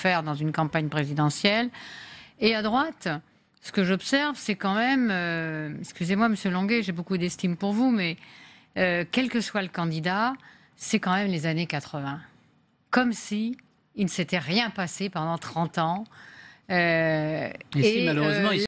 faire dans une campagne présidentielle. Et à droite, ce que j'observe, c'est quand même, euh, excusez-moi, Monsieur Longuet, j'ai beaucoup d'estime pour vous, mais euh, quel que soit le candidat, c'est quand même les années 80. Comme si il ne s'était rien passé pendant 30 ans. Euh, et, malheureusement, il